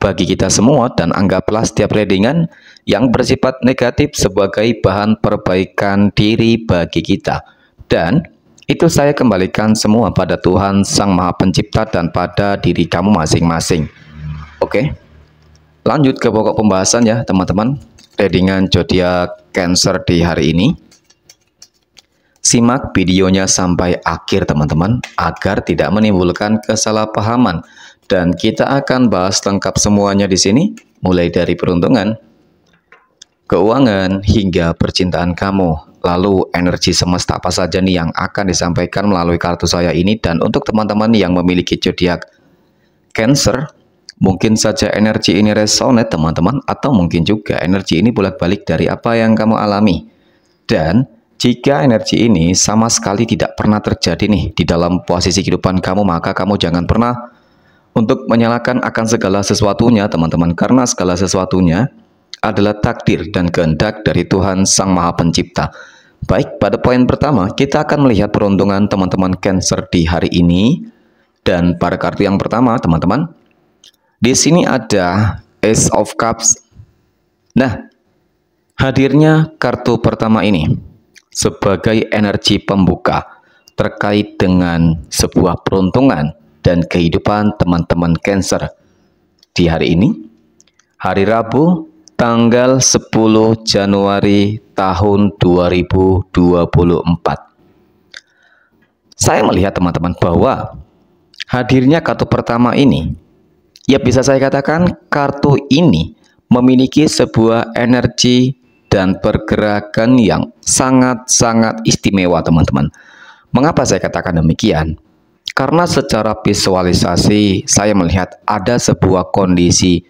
bagi kita semua dan anggaplah setiap readingan yang bersifat negatif sebagai bahan perbaikan diri bagi kita. Dan itu saya kembalikan semua pada Tuhan Sang Maha Pencipta dan pada diri kamu masing-masing. Oke, lanjut ke pokok pembahasan ya teman-teman. Readingan zodiak Cancer di hari ini. Simak videonya sampai akhir teman-teman agar tidak menimbulkan kesalahpahaman dan kita akan bahas lengkap semuanya di sini mulai dari peruntungan, keuangan hingga percintaan kamu. Lalu energi semesta apa saja nih yang akan disampaikan melalui kartu saya ini dan untuk teman-teman yang memiliki zodiak Cancer, mungkin saja energi ini resonate teman-teman atau mungkin juga energi ini bolak-balik dari apa yang kamu alami. Dan jika energi ini sama sekali tidak pernah terjadi nih di dalam posisi kehidupan kamu, maka kamu jangan pernah untuk menyalahkan akan segala sesuatunya teman-teman karena segala sesuatunya adalah takdir dan kehendak dari Tuhan Sang Maha Pencipta. Baik, pada poin pertama kita akan melihat peruntungan teman-teman Cancer di hari ini dan pada kartu yang pertama teman-teman di sini ada Ace of Cups. Nah, hadirnya kartu pertama ini sebagai energi pembuka terkait dengan sebuah peruntungan dan kehidupan teman-teman Cancer di hari ini, hari Rabu, tanggal 10 Januari tahun 2024. Saya melihat teman-teman bahwa hadirnya kartu pertama ini, ya bisa saya katakan kartu ini memiliki sebuah energi dan pergerakan yang sangat-sangat istimewa teman-teman. Mengapa saya katakan demikian? Karena secara visualisasi saya melihat ada sebuah kondisi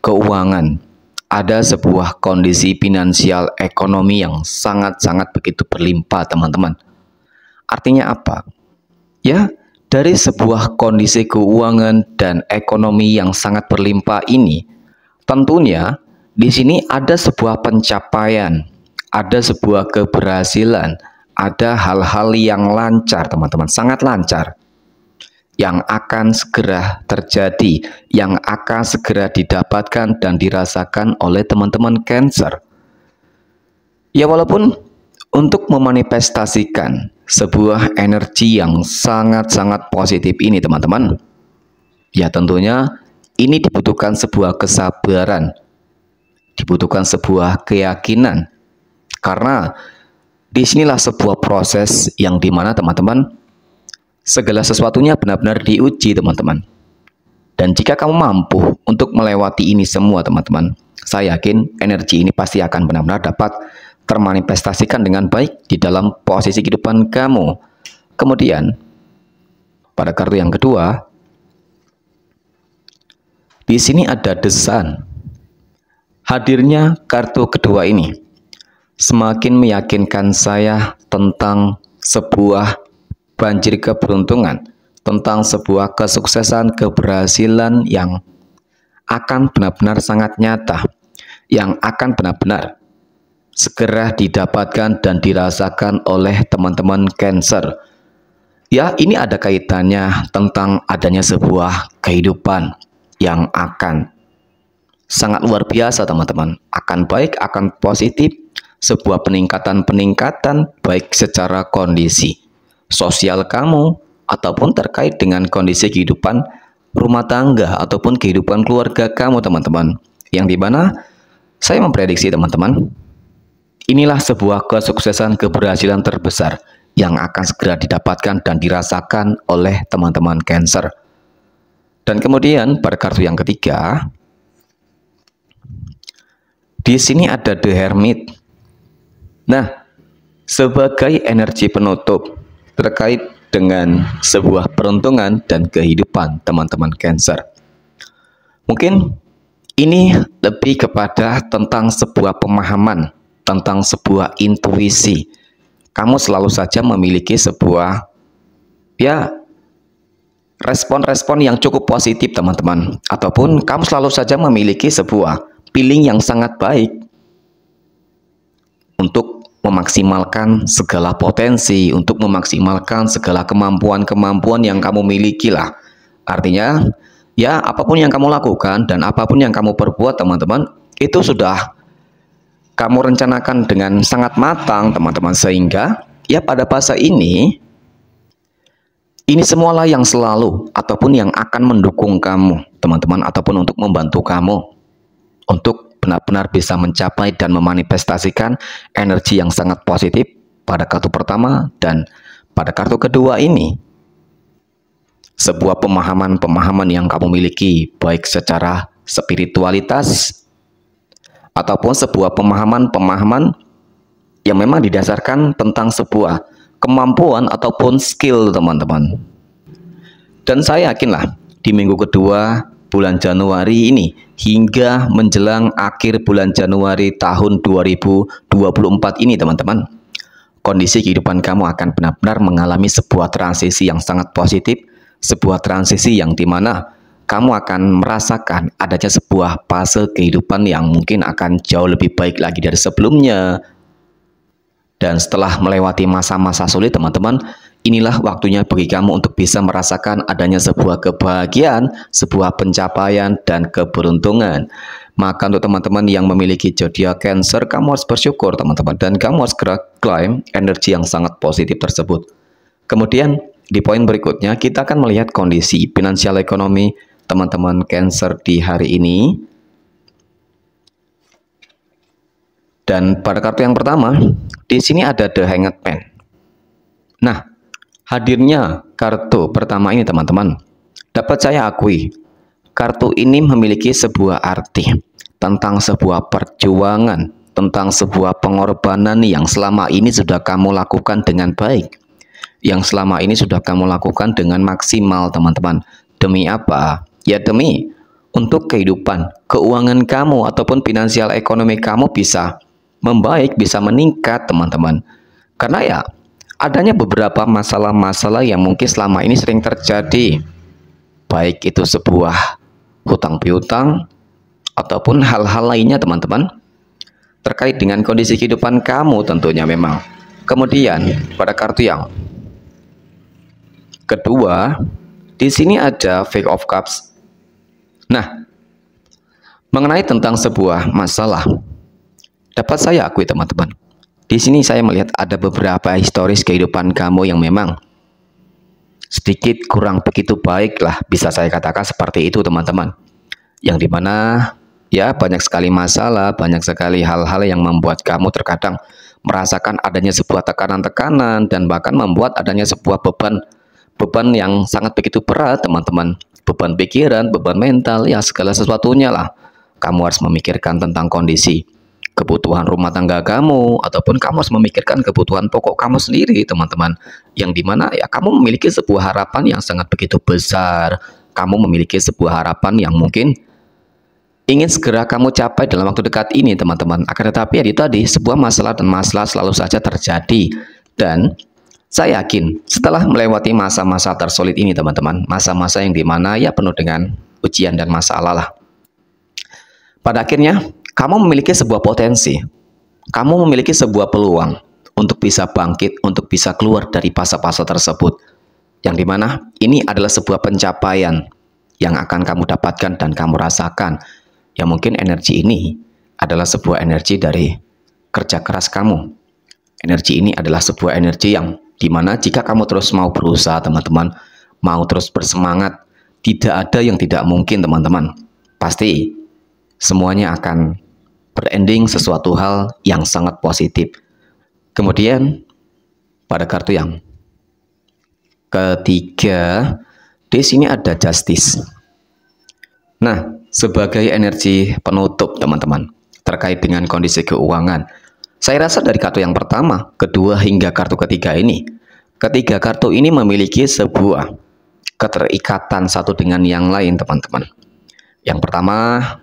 keuangan, ada sebuah kondisi finansial ekonomi yang sangat-sangat begitu berlimpah, teman-teman. Artinya apa? Ya, dari sebuah kondisi keuangan dan ekonomi yang sangat berlimpah ini, tentunya di sini ada sebuah pencapaian, ada sebuah keberhasilan, ada hal-hal yang lancar, teman-teman, sangat lancar yang akan segera terjadi, yang akan segera didapatkan dan dirasakan oleh teman-teman Cancer. Ya walaupun untuk memanifestasikan sebuah energi yang sangat-sangat positif ini teman-teman, ya tentunya ini dibutuhkan sebuah kesabaran, dibutuhkan sebuah keyakinan, karena disinilah sebuah proses yang dimana teman-teman segala sesuatunya benar-benar diuji teman-teman. Dan jika kamu mampu untuk melewati ini semua teman-teman, saya yakin energi ini pasti akan benar-benar dapat termanifestasikan dengan baik di dalam posisi kehidupan kamu. Kemudian, pada kartu yang kedua, di sini ada desain Hadirnya kartu kedua ini semakin meyakinkan saya tentang sebuah banjir keberuntungan tentang sebuah kesuksesan keberhasilan yang akan benar-benar sangat nyata, yang akan benar-benar segera didapatkan dan dirasakan oleh teman-teman Cancer. Ya, ini ada kaitannya tentang adanya sebuah kehidupan yang akan sangat luar biasa teman-teman. Akan baik, akan positif, sebuah peningkatan-peningkatan baik secara kondisi sosial kamu, ataupun terkait dengan kondisi kehidupan rumah tangga ataupun kehidupan keluarga kamu teman-teman. Yang di mana saya memprediksi teman-teman, inilah sebuah kesuksesan keberhasilan terbesar yang akan segera didapatkan dan dirasakan oleh teman-teman Cancer. Dan kemudian pada kartu yang ketiga, di sini ada The Hermit. Nah, sebagai energi penutup, terkait dengan sebuah peruntungan dan kehidupan teman-teman Cancer. Mungkin ini lebih kepada tentang sebuah pemahaman, tentang sebuah intuisi. Kamu selalu saja memiliki sebuah ya respon-respon yang cukup positif teman-teman ataupun kamu selalu saja memiliki sebuah feeling yang sangat baik untuk memaksimalkan segala potensi, untuk memaksimalkan segala kemampuan-kemampuan yang kamu miliki lah. Artinya, ya apapun yang kamu lakukan dan apapun yang kamu perbuat teman-teman, itu sudah kamu rencanakan dengan sangat matang teman-teman sehingga ya pada fase ini ini semualah yang selalu ataupun yang akan mendukung kamu teman-teman ataupun untuk membantu kamu untuk benar-benar bisa mencapai dan memanifestasikan energi yang sangat positif pada kartu pertama dan pada kartu kedua ini. Sebuah pemahaman-pemahaman yang kamu miliki baik secara spiritualitas ataupun sebuah pemahaman-pemahaman yang memang didasarkan tentang sebuah kemampuan ataupun skill teman-teman. Dan saya yakinlah di minggu kedua bulan Januari ini hingga menjelang akhir bulan Januari tahun 2024 ini teman-teman kondisi kehidupan kamu akan benar-benar mengalami sebuah transisi yang sangat positif sebuah transisi yang dimana kamu akan merasakan adanya sebuah fase kehidupan yang mungkin akan jauh lebih baik lagi dari sebelumnya dan setelah melewati masa-masa sulit teman-teman Inilah waktunya bagi kamu untuk bisa merasakan adanya sebuah kebahagiaan, sebuah pencapaian, dan keberuntungan. Maka untuk teman-teman yang memiliki zodiak Cancer, kamu harus bersyukur teman-teman dan kamu harus gerak klaim energi yang sangat positif tersebut. Kemudian di poin berikutnya kita akan melihat kondisi finansial ekonomi teman-teman Cancer di hari ini. Dan pada kartu yang pertama, di sini ada The Hanged Man. Nah, Hadirnya kartu pertama ini teman-teman, dapat saya akui, kartu ini memiliki sebuah arti tentang sebuah perjuangan, tentang sebuah pengorbanan yang selama ini sudah kamu lakukan dengan baik, yang selama ini sudah kamu lakukan dengan maksimal teman-teman. Demi apa? Ya demi untuk kehidupan, keuangan kamu ataupun finansial ekonomi kamu bisa membaik, bisa meningkat teman-teman. Karena ya adanya beberapa masalah-masalah yang mungkin selama ini sering terjadi, baik itu sebuah hutang piutang ataupun hal-hal lainnya, teman-teman, terkait dengan kondisi kehidupan kamu tentunya memang. Kemudian, pada kartu yang kedua, di sini ada fake of cups. Nah, mengenai tentang sebuah masalah, dapat saya akui teman-teman, di sini saya melihat ada beberapa historis kehidupan kamu yang memang sedikit kurang begitu baik lah bisa saya katakan seperti itu teman-teman. Yang dimana ya banyak sekali masalah, banyak sekali hal-hal yang membuat kamu terkadang merasakan adanya sebuah tekanan-tekanan dan bahkan membuat adanya sebuah beban beban yang sangat begitu berat teman-teman. Beban pikiran, beban mental, ya segala sesuatunya lah. Kamu harus memikirkan tentang kondisi kebutuhan rumah tangga kamu ataupun kamu harus memikirkan kebutuhan pokok kamu sendiri teman-teman yang dimana ya kamu memiliki sebuah harapan yang sangat begitu besar kamu memiliki sebuah harapan yang mungkin ingin segera kamu capai dalam waktu dekat ini teman-teman akan tetapi ya itu tadi sebuah masalah dan masalah selalu saja terjadi dan saya yakin setelah melewati masa-masa tersulit ini teman-teman masa-masa yang dimana ya penuh dengan ujian dan masalah lah pada akhirnya kamu memiliki sebuah potensi. Kamu memiliki sebuah peluang untuk bisa bangkit, untuk bisa keluar dari fase-fase tersebut. Yang dimana ini adalah sebuah pencapaian yang akan kamu dapatkan dan kamu rasakan. Ya mungkin energi ini adalah sebuah energi dari kerja keras kamu. Energi ini adalah sebuah energi yang dimana jika kamu terus mau berusaha teman-teman, mau terus bersemangat, tidak ada yang tidak mungkin teman-teman. Pasti semuanya akan berending sesuatu hal yang sangat positif. Kemudian pada kartu yang ketiga, di sini ada justice. Nah, sebagai energi penutup teman-teman terkait dengan kondisi keuangan. Saya rasa dari kartu yang pertama, kedua hingga kartu ketiga ini, ketiga kartu ini memiliki sebuah keterikatan satu dengan yang lain teman-teman. Yang pertama,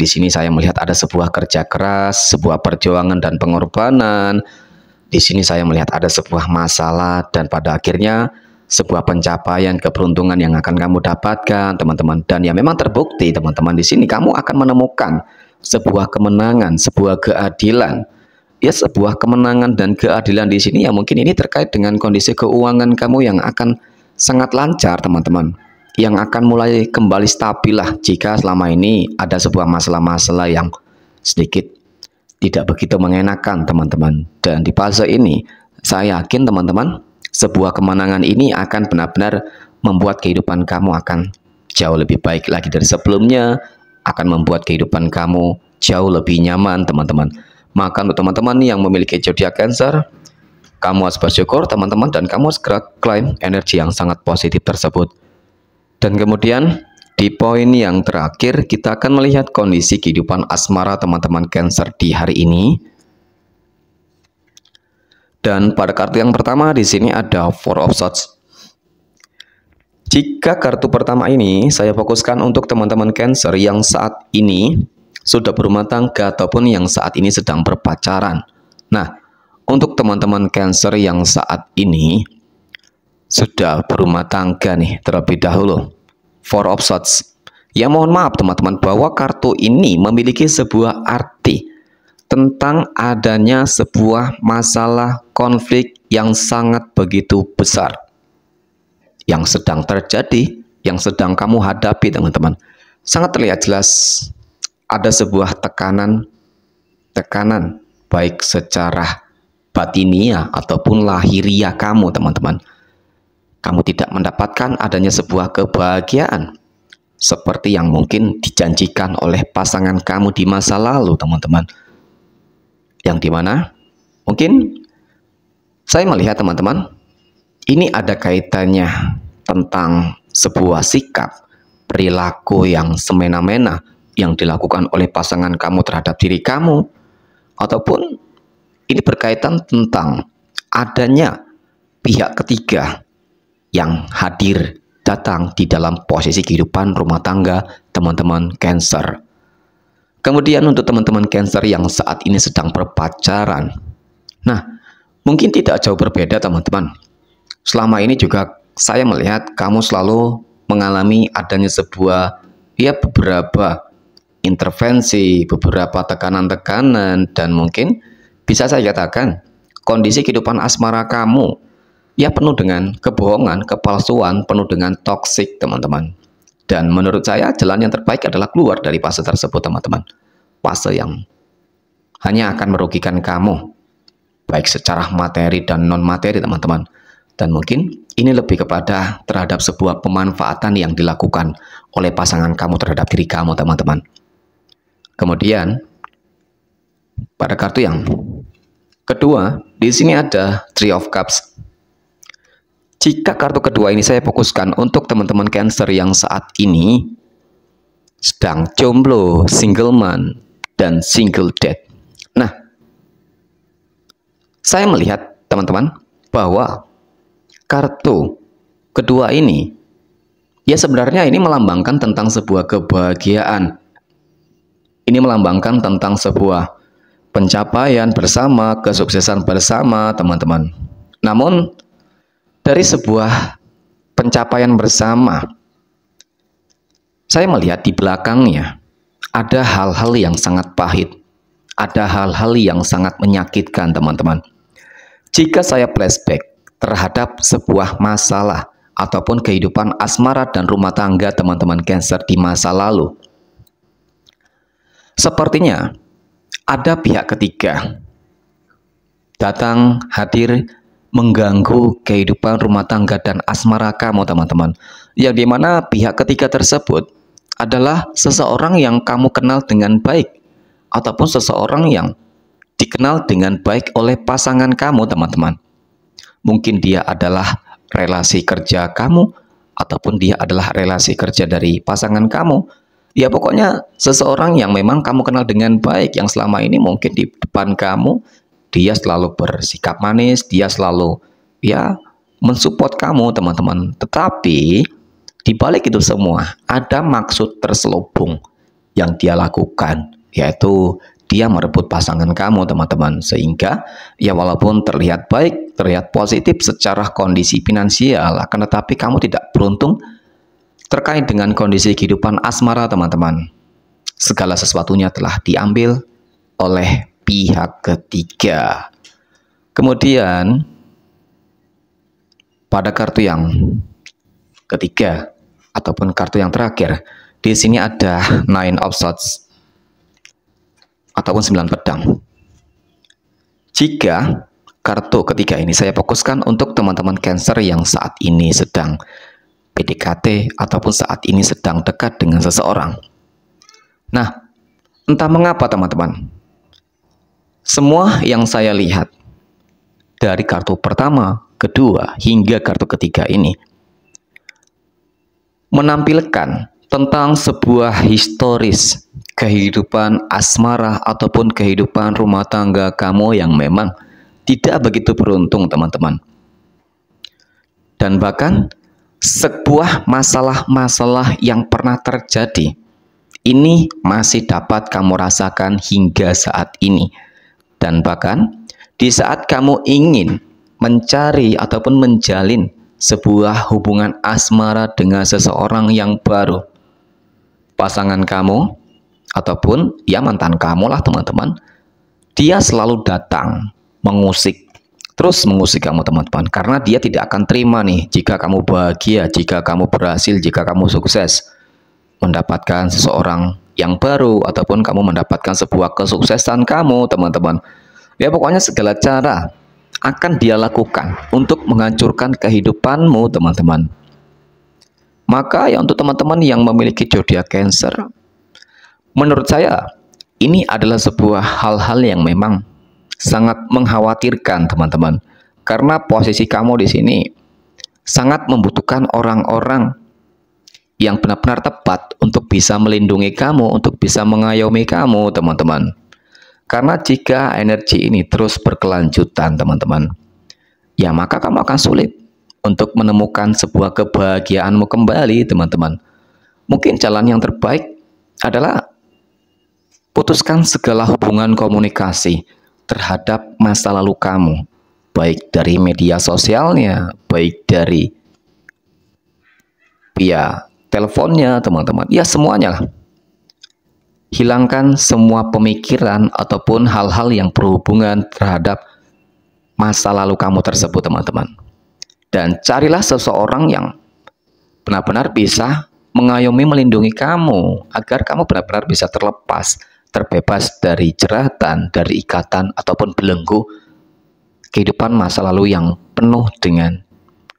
di sini saya melihat ada sebuah kerja keras, sebuah perjuangan dan pengorbanan. Di sini saya melihat ada sebuah masalah dan pada akhirnya sebuah pencapaian keberuntungan yang akan kamu dapatkan, teman-teman. Dan ya memang terbukti, teman-teman, di sini kamu akan menemukan sebuah kemenangan, sebuah keadilan. Ya sebuah kemenangan dan keadilan di sini ya mungkin ini terkait dengan kondisi keuangan kamu yang akan sangat lancar, teman-teman yang akan mulai kembali stabil lah jika selama ini ada sebuah masalah-masalah yang sedikit tidak begitu mengenakan teman-teman dan di fase ini saya yakin teman-teman sebuah kemenangan ini akan benar-benar membuat kehidupan kamu akan jauh lebih baik lagi dari sebelumnya akan membuat kehidupan kamu jauh lebih nyaman teman-teman maka untuk teman-teman yang memiliki zodiak cancer kamu harus bersyukur teman-teman dan kamu harus klaim energi yang sangat positif tersebut dan kemudian di poin yang terakhir kita akan melihat kondisi kehidupan asmara teman-teman Cancer di hari ini. Dan pada kartu yang pertama di sini ada Four of Swords. Jika kartu pertama ini saya fokuskan untuk teman-teman Cancer yang saat ini sudah berumah tangga ataupun yang saat ini sedang berpacaran. Nah, untuk teman-teman Cancer yang saat ini sudah berumah tangga nih terlebih dahulu. For of Swords. Ya mohon maaf teman-teman bahwa kartu ini memiliki sebuah arti tentang adanya sebuah masalah konflik yang sangat begitu besar yang sedang terjadi, yang sedang kamu hadapi teman-teman. Sangat terlihat jelas ada sebuah tekanan tekanan baik secara batinia ataupun lahiria kamu teman-teman kamu tidak mendapatkan adanya sebuah kebahagiaan seperti yang mungkin dijanjikan oleh pasangan kamu di masa lalu, teman-teman. Yang dimana mungkin saya melihat, teman-teman, ini ada kaitannya tentang sebuah sikap perilaku yang semena-mena yang dilakukan oleh pasangan kamu terhadap diri kamu, ataupun ini berkaitan tentang adanya pihak ketiga yang hadir datang di dalam posisi kehidupan rumah tangga teman-teman Cancer. Kemudian untuk teman-teman Cancer yang saat ini sedang berpacaran. Nah, mungkin tidak jauh berbeda teman-teman. Selama ini juga saya melihat kamu selalu mengalami adanya sebuah ya beberapa intervensi, beberapa tekanan-tekanan dan mungkin bisa saya katakan kondisi kehidupan asmara kamu ya penuh dengan kebohongan, kepalsuan, penuh dengan toksik, teman-teman. Dan menurut saya jalan yang terbaik adalah keluar dari fase tersebut, teman-teman. Fase yang hanya akan merugikan kamu, baik secara materi dan non materi, teman-teman. Dan mungkin ini lebih kepada terhadap sebuah pemanfaatan yang dilakukan oleh pasangan kamu terhadap diri kamu, teman-teman. Kemudian pada kartu yang kedua, di sini ada Three of Cups jika kartu kedua ini saya fokuskan untuk teman-teman Cancer yang saat ini sedang jomblo, single man, dan single dad. Nah, saya melihat teman-teman bahwa kartu kedua ini ya sebenarnya ini melambangkan tentang sebuah kebahagiaan. Ini melambangkan tentang sebuah pencapaian bersama, kesuksesan bersama, teman-teman. Namun dari sebuah pencapaian bersama. Saya melihat di belakangnya ada hal-hal yang sangat pahit, ada hal-hal yang sangat menyakitkan, teman-teman. Jika saya flashback terhadap sebuah masalah ataupun kehidupan asmara dan rumah tangga teman-teman Cancer di masa lalu, sepertinya ada pihak ketiga datang hadir mengganggu kehidupan rumah tangga dan asmara kamu teman-teman yang dimana pihak ketiga tersebut adalah seseorang yang kamu kenal dengan baik ataupun seseorang yang dikenal dengan baik oleh pasangan kamu teman-teman mungkin dia adalah relasi kerja kamu ataupun dia adalah relasi kerja dari pasangan kamu ya pokoknya seseorang yang memang kamu kenal dengan baik yang selama ini mungkin di depan kamu dia selalu bersikap manis, dia selalu ya mensupport kamu teman-teman. Tetapi di balik itu semua ada maksud terselubung yang dia lakukan, yaitu dia merebut pasangan kamu teman-teman sehingga ya walaupun terlihat baik terlihat positif secara kondisi finansial akan tetapi kamu tidak beruntung terkait dengan kondisi kehidupan asmara teman-teman segala sesuatunya telah diambil oleh pihak ketiga. Kemudian pada kartu yang ketiga ataupun kartu yang terakhir, di sini ada nine of swords ataupun sembilan pedang. Jika kartu ketiga ini saya fokuskan untuk teman-teman Cancer yang saat ini sedang PDKT ataupun saat ini sedang dekat dengan seseorang. Nah, entah mengapa teman-teman, semua yang saya lihat dari kartu pertama, kedua, hingga kartu ketiga ini menampilkan tentang sebuah historis kehidupan asmara ataupun kehidupan rumah tangga kamu yang memang tidak begitu beruntung teman-teman dan bahkan sebuah masalah-masalah yang pernah terjadi ini masih dapat kamu rasakan hingga saat ini dan bahkan di saat kamu ingin mencari ataupun menjalin sebuah hubungan asmara dengan seseorang yang baru, pasangan kamu ataupun ya mantan kamu lah teman-teman, dia selalu datang mengusik terus mengusik kamu teman-teman karena dia tidak akan terima nih jika kamu bahagia jika kamu berhasil jika kamu sukses mendapatkan seseorang yang baru ataupun kamu mendapatkan sebuah kesuksesan kamu teman-teman ya pokoknya segala cara akan dia lakukan untuk menghancurkan kehidupanmu teman-teman maka ya untuk teman-teman yang memiliki jodiah cancer menurut saya ini adalah sebuah hal-hal yang memang sangat mengkhawatirkan teman-teman karena posisi kamu di sini sangat membutuhkan orang-orang yang benar-benar tepat untuk bisa melindungi kamu, untuk bisa mengayomi kamu, teman-teman. Karena jika energi ini terus berkelanjutan, teman-teman, ya maka kamu akan sulit untuk menemukan sebuah kebahagiaanmu kembali, teman-teman. Mungkin jalan yang terbaik adalah putuskan segala hubungan komunikasi terhadap masa lalu kamu, baik dari media sosialnya, baik dari pihak teleponnya, teman-teman. Ya, semuanya lah. Hilangkan semua pemikiran ataupun hal-hal yang berhubungan terhadap masa lalu kamu tersebut, teman-teman. Dan carilah seseorang yang benar-benar bisa mengayomi melindungi kamu agar kamu benar-benar bisa terlepas, terbebas dari jeratan, dari ikatan ataupun belenggu kehidupan masa lalu yang penuh dengan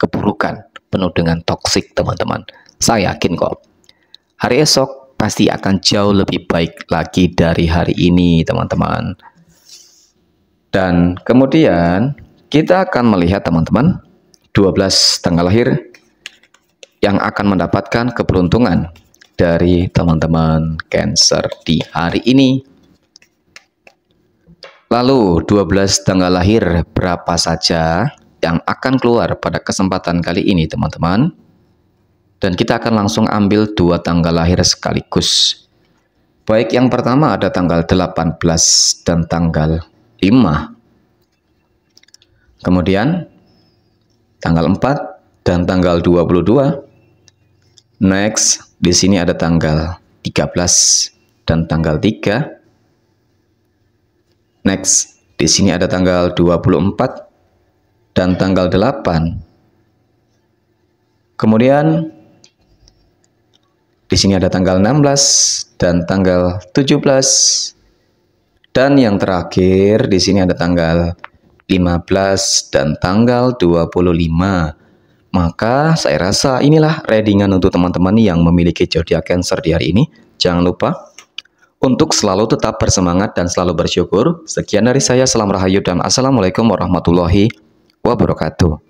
keburukan, penuh dengan toksik, teman-teman. Saya yakin kok. Hari esok pasti akan jauh lebih baik lagi dari hari ini, teman-teman. Dan kemudian kita akan melihat teman-teman 12 tanggal lahir yang akan mendapatkan keberuntungan dari teman-teman Cancer di hari ini. Lalu 12 tanggal lahir berapa saja yang akan keluar pada kesempatan kali ini teman-teman? dan kita akan langsung ambil dua tanggal lahir sekaligus. Baik yang pertama ada tanggal 18 dan tanggal 5. Kemudian tanggal 4 dan tanggal 22. Next, di sini ada tanggal 13 dan tanggal 3. Next, di sini ada tanggal 24 dan tanggal 8. Kemudian di sini ada tanggal 16 dan tanggal 17. Dan yang terakhir di sini ada tanggal 15 dan tanggal 25. Maka saya rasa inilah readingan untuk teman-teman yang memiliki zodiak Cancer di hari ini. Jangan lupa untuk selalu tetap bersemangat dan selalu bersyukur. Sekian dari saya, salam rahayu dan assalamualaikum warahmatullahi wabarakatuh.